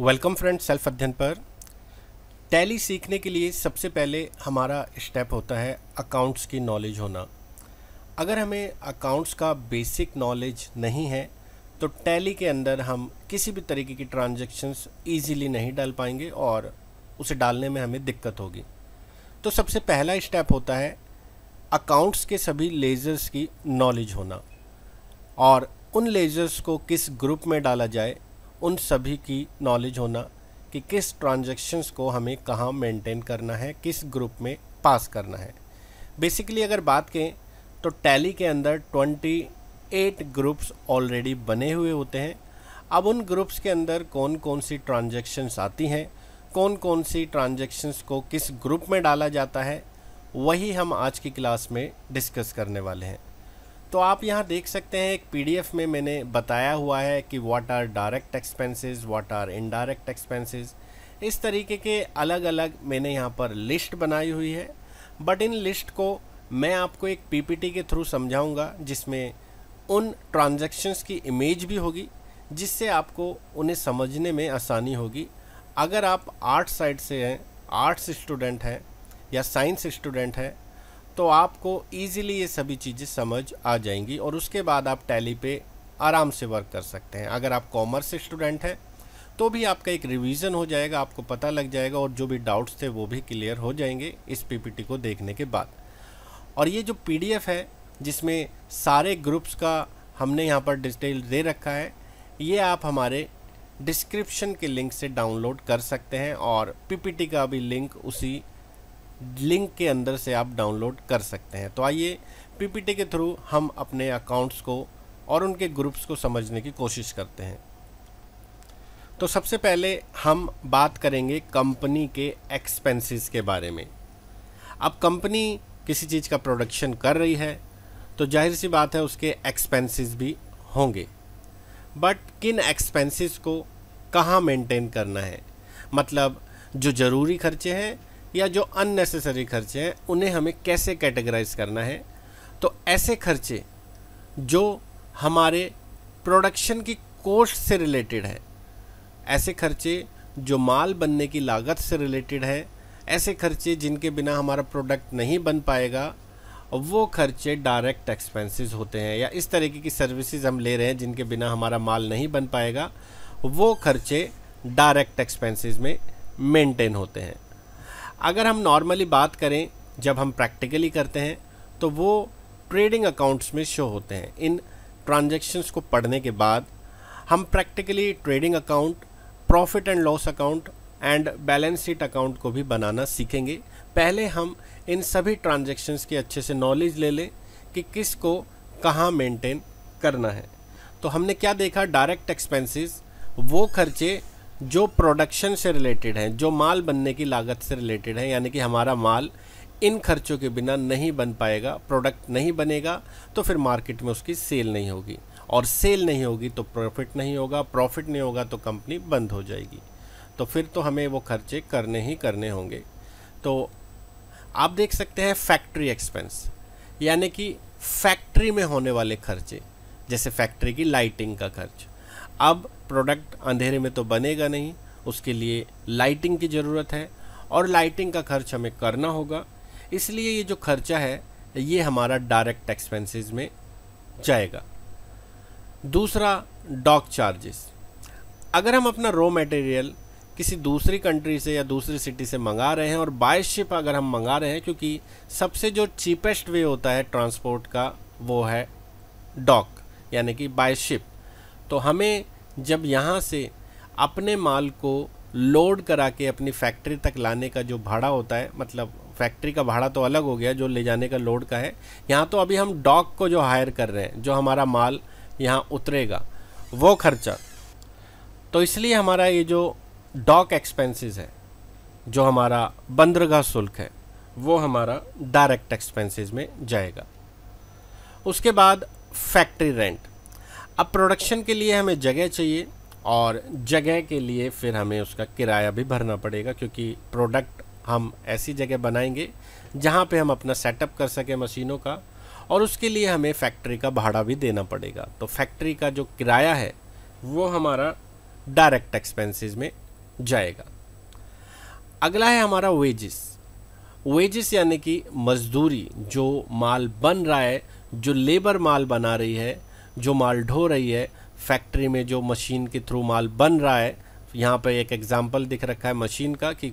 welcome friend self अध्ययन पर tally सीखने के लिए सबसे पहले हमारा स्टेप होता है अकाउंट्स की नॉलेज होना अगर हमें अकाउंट्स का बेसिक नॉलेज नहीं है तो टैली के अंदर हम किसी भी तरीके की ट्रांजेक्शन्स ईजीली नहीं डाल पाएंगे और उसे डालने में हमें दिक्कत होगी तो सबसे पहला स्टेप होता है अकाउंट्स के सभी लेजर्स की नॉलेज होना और उन लेजर्स को किस ग्रुप में डाला जाए उन सभी की नॉलेज होना कि किस ट्रांजेक्शन्स को हमें कहाँ मेंटेन करना है किस ग्रुप में पास करना है बेसिकली अगर बात करें तो टैली के अंदर 28 ग्रुप्स ऑलरेडी बने हुए होते हैं अब उन ग्रुप्स के अंदर कौन कौन सी ट्रांजेक्शन्स आती हैं कौन कौन सी ट्रांजेक्शन्स को किस ग्रुप में डाला जाता है वही हम आज की क्लास में डिस्कस करने वाले हैं तो आप यहाँ देख सकते हैं एक पीडीएफ में मैंने बताया हुआ है कि what are direct expenses what are indirect expenses इस तरीके के अलग अलग मैंने यहाँ पर लिस्ट बनाई हुई है बट इन लिस्ट को मैं आपको एक पीपीटी के थ्रू समझाऊंगा जिसमें उन ट्रांजैक्शंस की इमेज भी होगी जिससे आपको उन्हें समझने में आसानी होगी अगर आप आर्ट साइड से हैं आर्ट्स स्टूडेंट हैं या साइंस स्टूडेंट हैं तो आपको इजीली ये सभी चीज़ें समझ आ जाएंगी और उसके बाद आप टैली पे आराम से वर्क कर सकते हैं अगर आप कॉमर्स स्टूडेंट हैं तो भी आपका एक रिवीजन हो जाएगा आपको पता लग जाएगा और जो भी डाउट्स थे वो भी क्लियर हो जाएंगे इस पी को देखने के बाद और ये जो पी है जिसमें सारे ग्रुप्स का हमने यहाँ पर डिटेल दे रखा है ये आप हमारे डिस्क्रिप्शन के लिंक से डाउनलोड कर सकते हैं और पीपीटी का भी लिंक उसी लिंक के अंदर से आप डाउनलोड कर सकते हैं तो आइए पीपीटी के थ्रू हम अपने अकाउंट्स को और उनके ग्रुप्स को समझने की कोशिश करते हैं तो सबसे पहले हम बात करेंगे कंपनी के एक्सपेंसेस के बारे में अब कंपनी किसी चीज़ का प्रोडक्शन कर रही है तो जाहिर सी बात है उसके एक्सपेंसेस भी होंगे बट किन एक्सपेंसेस को कहाँ मेंटेन करना है मतलब जो ज़रूरी खर्चे हैं या जो अननेसेसरी खर्चे हैं उन्हें हमें कैसे कैटेगराइज करना है तो ऐसे खर्चे जो हमारे प्रोडक्शन की कोस्ट से रिलेटेड है ऐसे खर्चे जो माल बनने की लागत से रिलेटेड है ऐसे खर्चे जिनके बिना हमारा प्रोडक्ट नहीं बन पाएगा वो खर्चे डायरेक्ट एक्सपेंसेस होते हैं या इस तरीके की सर्विसेज हम ले रहे हैं जिनके बिना हमारा माल नहीं बन पाएगा वो खर्चे डायरेक्ट एक्सपेंसेस में मेंटेन होते हैं अगर हम नॉर्मली बात करें जब हम प्रैक्टिकली करते हैं तो वो ट्रेडिंग अकाउंट्स में शो होते हैं इन ट्रांजेक्शन्स को पढ़ने के बाद हम practically trading account profit and loss account and balance sheet account को भी बनाना सीखेंगे पहले हम इन सभी ट्रांजेक्शन्स की अच्छे से नॉलेज ले लें कि किस को कहाँ मेंटेन करना है तो हमने क्या देखा डायरेक्ट एक्सपेंसेस वो खर्चे जो प्रोडक्शन से रिलेटेड हैं जो माल बनने की लागत से रिलेटेड हैं यानी कि हमारा माल इन खर्चों के बिना नहीं बन पाएगा प्रोडक्ट नहीं बनेगा तो फिर मार्केट में उसकी सेल नहीं होगी और सेल नहीं होगी तो प्रॉफिट नहीं होगा प्रॉफिट नहीं होगा तो कंपनी बंद हो जाएगी तो फिर तो हमें वो खर्चे करने ही करने होंगे तो आप देख सकते हैं फैक्ट्री एक्सपेंस यानी कि फैक्ट्री में होने वाले खर्चे जैसे फैक्ट्री की लाइटिंग का खर्च अब प्रोडक्ट अंधेरे में तो बनेगा नहीं उसके लिए लाइटिंग की ज़रूरत है और लाइटिंग का खर्च हमें करना होगा इसलिए ये जो खर्चा है ये हमारा डायरेक्ट एक्सपेंसेस में जाएगा दूसरा डॉक चार्जेस अगर हम अपना रॉ मटेरियल किसी दूसरी कंट्री से या दूसरी सिटी से मंगा रहे हैं और बाय शिप अगर हम मंगा रहे हैं क्योंकि सबसे जो चीपेस्ट वे होता है ट्रांसपोर्ट का वो है डॉक यानी कि बाय शिप तो हमें जब यहाँ से अपने माल को लोड करा के अपनी फैक्ट्री तक लाने का जो भाड़ा होता है मतलब फैक्ट्री का भाड़ा तो अलग हो गया जो ले जाने का लोड का है यहाँ तो अभी हम डॉक को जो हायर कर रहे हैं जो हमारा माल यहाँ उतरेगा वो खर्चा तो इसलिए हमारा ये जो डॉक एक्सपेंसेस है जो हमारा बंदरगाह शुल्क है वो हमारा डायरेक्ट एक्सपेंसेस में जाएगा उसके बाद फैक्ट्री रेंट अब प्रोडक्शन के लिए हमें जगह चाहिए और जगह के लिए फिर हमें उसका किराया भी भरना पड़ेगा क्योंकि प्रोडक्ट हम ऐसी जगह बनाएंगे जहाँ पे हम अपना सेटअप कर सकें मशीनों का और उसके लिए हमें फैक्ट्री का भाड़ा भी देना पड़ेगा तो फैक्ट्री का जो किराया है वो हमारा डायरेक्ट एक्सपेंसेस में जाएगा अगला है हमारा वेजिस वेजिस यानी कि मजदूरी जो माल बन रहा है जो लेबर माल बना रही है जो माल ढो रही है फैक्ट्री में जो मशीन के थ्रू माल बन रहा है यहाँ पर एक एग्ज़ाम्पल दिख रखा है मशीन का कि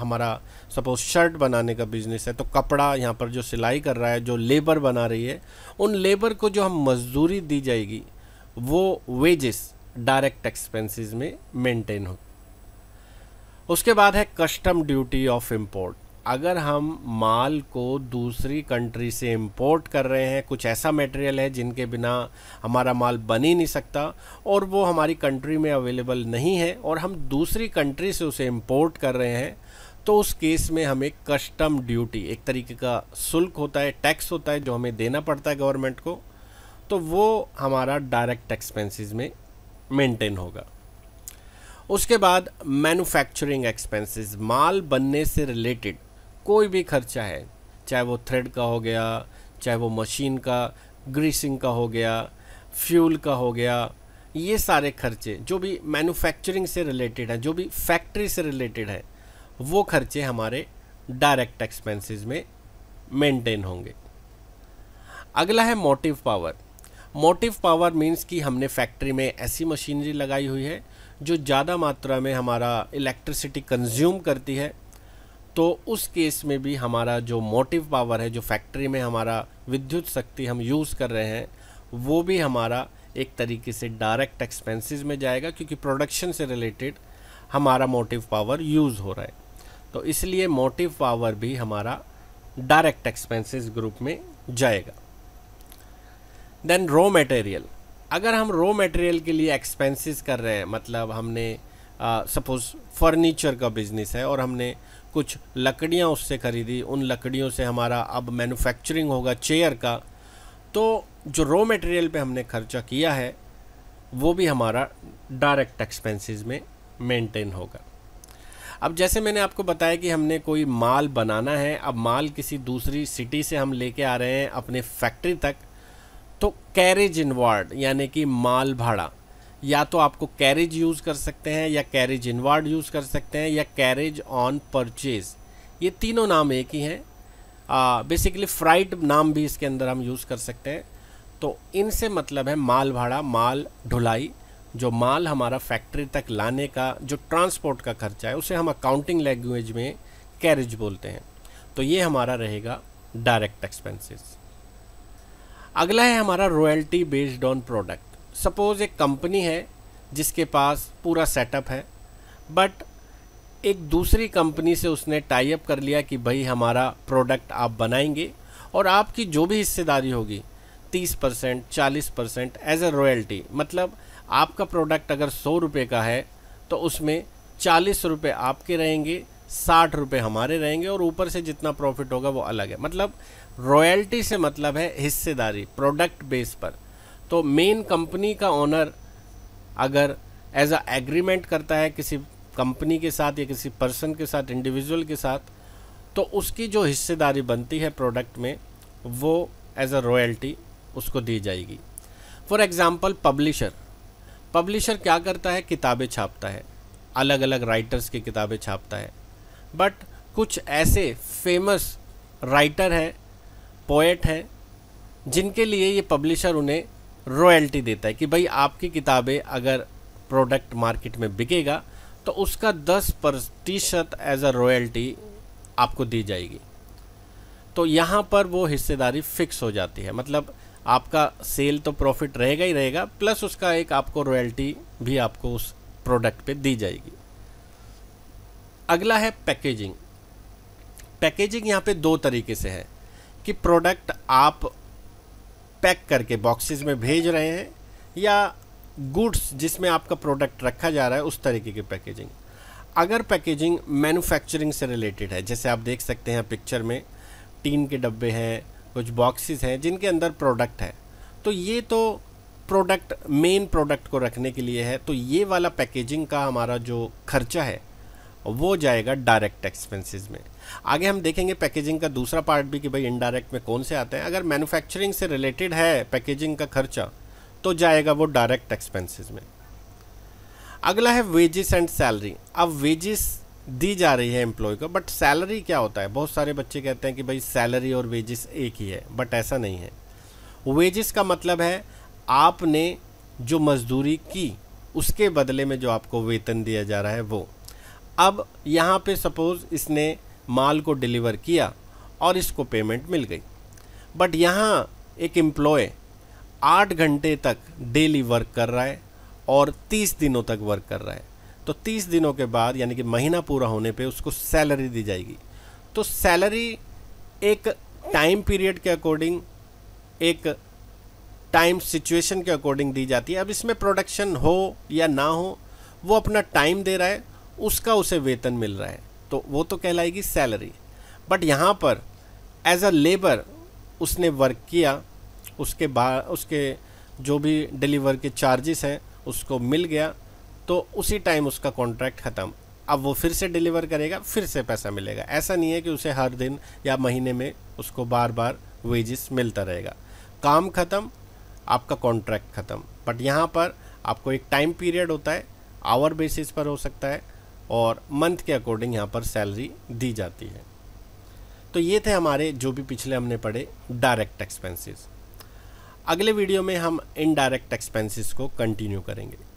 हमारा सपोज शर्ट बनाने का बिजनेस है तो कपड़ा यहाँ पर जो सिलाई कर रहा है जो लेबर बना रही है उन लेबर को जो हम मजदूरी दी जाएगी वो वेजेस डायरेक्ट एक्सपेंसेस में मेंटेन हो उसके बाद है कस्टम ड्यूटी ऑफ इम्पोर्ट अगर हम माल को दूसरी कंट्री से इंपोर्ट कर रहे हैं कुछ ऐसा मटेरियल है जिनके बिना हमारा माल बन ही नहीं सकता और वो हमारी कंट्री में अवेलेबल नहीं है और हम दूसरी कंट्री से उसे इंपोर्ट कर रहे हैं तो उस केस में हमें कस्टम ड्यूटी एक तरीके का शुल्क होता है टैक्स होता है जो हमें देना पड़ता है गवर्नमेंट को तो वो हमारा डायरेक्ट एक्सपेंसेस में मेंटेन होगा उसके बाद मैन्युफैक्चरिंग एक्सपेंसेस माल बनने से रिलेटेड कोई भी खर्चा है चाहे वो थ्रेड का हो गया चाहे वो मशीन का ग्रीसिंग का हो गया फ्यूल का हो गया ये सारे खर्चे जो भी मैन्युफैक्चरिंग से रिलेटेड हैं जो भी फैक्ट्री से रिलेटेड है वो खर्चे हमारे डायरेक्ट एक्सपेंसेस में मेंटेन होंगे अगला है motive power motive power means कि हमने फैक्ट्री में ऐसी मशीनरी लगाई हुई है जो ज़्यादा मात्रा में हमारा इलेक्ट्रिसिटी कंज्यूम करती है तो उस केस में भी हमारा जो मोटिव पावर है जो फैक्ट्री में हमारा विद्युत शक्ति हम यूज़ कर रहे हैं वो भी हमारा एक तरीके से डायरेक्ट एक्सपेंसेस में जाएगा क्योंकि प्रोडक्शन से रिलेटेड हमारा मोटिव पावर यूज़ हो रहा है तो इसलिए मोटिव पावर भी हमारा डायरेक्ट एक्सपेंसेस ग्रुप में जाएगा देन रॉ मटेरियल अगर हम रॉ मटेरियल के लिए एक्सपेंसेस कर रहे हैं मतलब हमने सपोज़ फर्नीचर का बिज़नेस है और हमने कुछ लकड़ियाँ उससे ख़रीदी उन लकड़ियों से हमारा अब मैन्युफैक्चरिंग होगा चेयर का तो जो रॉ मटेरियल पे हमने खर्चा किया है वो भी हमारा डायरेक्ट एक्सपेंसेस में मेंटेन होगा अब जैसे मैंने आपको बताया कि हमने कोई माल बनाना है अब माल किसी दूसरी सिटी से हम लेके आ रहे हैं अपने फैक्ट्री तक तो कैरेज इनवार्ड यानी कि माल भाड़ा या तो आपको कैरेज यूज़ कर सकते हैं या कैरेज इनवर्ड यूज़ कर सकते हैं या कैरेज ऑन परचेज ये तीनों नाम एक ही हैं बेसिकली फ्राइट नाम भी इसके अंदर हम यूज़ कर सकते हैं तो इनसे मतलब है माल भाड़ा माल ढुलाई जो माल हमारा फैक्ट्री तक लाने का जो ट्रांसपोर्ट का खर्चा है उसे हम अकाउंटिंग लैंग्वेज में कैरेज बोलते हैं तो ये हमारा रहेगा डायरेक्ट एक्सपेंसेस अगला है हमारा royalty based on product suppose एक कंपनी है जिसके पास पूरा सेटअप है बट एक दूसरी कंपनी से उसने टाई अप कर लिया कि भाई हमारा प्रोडक्ट आप बनाएंगे और आपकी जो भी हिस्सेदारी होगी तीस परसेंट चालीस परसेंट एज ए रॉयल्टी मतलब आपका प्रोडक्ट अगर सौ रुपये का है तो उसमें चालीस रुपये आपके रहेंगे साठ रुपये हमारे रहेंगे और ऊपर से जितना प्रॉफिट होगा वो अलग है मतलब रॉयल्टी से मतलब है हिस्सेदारी प्रोडक्ट बेस पर तो मेन कंपनी का ऑनर अगर एज अ एग्रीमेंट करता है किसी कंपनी के साथ या किसी पर्सन के साथ इंडिविजुअल के साथ तो उसकी जो हिस्सेदारी बनती है प्रोडक्ट में वो एज अ रॉयल्टी उसको दी जाएगी फॉर एग्ज़ाम्पल पब्लिशर पब्लिशर क्या करता है किताबें छापता है अलग अलग राइटर्स की किताबें छापता है बट कुछ ऐसे फेमस राइटर हैं पोएट हैं जिनके लिए ये पब्लिशर उन्हें रॉयल्टी देता है कि भाई आपकी किताबें अगर प्रोडक्ट मार्केट में बिकेगा तो उसका 10 प्रतिशत एज अ रॉयल्टी आपको दी जाएगी तो यहाँ पर वो हिस्सेदारी फिक्स हो जाती है मतलब आपका सेल तो प्रॉफिट रहेगा ही रहेगा प्लस उसका एक आपको रॉयल्टी भी आपको उस प्रोडक्ट पे दी जाएगी अगला है पैकेजिंग पैकेजिंग यहाँ पे दो तरीके से है कि प्रोडक्ट आप पैक करके बॉक्सेस में भेज रहे हैं या गुड्स जिसमें आपका प्रोडक्ट रखा जा रहा है उस तरीके की पैकेजिंग अगर पैकेजिंग मैन्युफैक्चरिंग से रिलेटेड है जैसे आप देख सकते हैं पिक्चर में टीन के डब्बे हैं कुछ बॉक्सेस हैं जिनके अंदर प्रोडक्ट है तो ये तो प्रोडक्ट मेन प्रोडक्ट को रखने के लिए है तो ये वाला पैकेजिंग का हमारा जो खर्चा है वो जाएगा डायरेक्ट एक्सपेंसेस में आगे हम देखेंगे पैकेजिंग का दूसरा पार्ट भी कि भाई इनडायरेक्ट में कौन से आते हैं अगर मैन्युफैक्चरिंग से रिलेटेड है पैकेजिंग का खर्चा तो जाएगा वो डायरेक्ट एक्सपेंसेस में अगला है वेजेस एंड सैलरी अब वेजेस दी जा रही है एम्प्लॉय को बट सैलरी क्या होता है बहुत सारे बच्चे कहते हैं कि भाई सैलरी और वेजेस एक ही है बट ऐसा नहीं है वेजेस का मतलब है आपने जो मजदूरी की उसके बदले में जो आपको वेतन दिया जा रहा है वो अब यहाँ पे सपोज़ इसने माल को डिलीवर किया और इसको पेमेंट मिल गई बट यहाँ एक एम्प्लॉय आठ घंटे तक डेली वर्क कर रहा है और तीस दिनों तक वर्क कर रहा है तो तीस दिनों के बाद यानी कि महीना पूरा होने पे उसको सैलरी दी जाएगी तो सैलरी एक टाइम पीरियड के अकॉर्डिंग एक टाइम सिचुएशन के अकॉर्डिंग दी जाती है अब इसमें प्रोडक्शन हो या ना हो वो अपना टाइम दे रहा है उसका उसे वेतन मिल रहा है तो वो तो कहलाएगी सैलरी बट यहाँ पर एज अ लेबर उसने वर्क किया उसके बाद उसके जो भी डिलीवर के चार्जेस हैं उसको मिल गया तो उसी टाइम उसका कॉन्ट्रैक्ट ख़त्म अब वो फिर से डिलीवर करेगा फिर से पैसा मिलेगा ऐसा नहीं है कि उसे हर दिन या महीने में उसको बार बार वेजेस मिलता रहेगा काम ख़त्म आपका कॉन्ट्रैक्ट ख़त्म बट यहाँ पर आपको एक टाइम पीरियड होता है आवर बेसिस पर हो सकता है और मंथ के अकॉर्डिंग यहाँ पर सैलरी दी जाती है तो ये थे हमारे जो भी पिछले हमने पढ़े डायरेक्ट एक्सपेंसेस अगले वीडियो में हम इनडायरेक्ट एक्सपेंसेस को कंटिन्यू करेंगे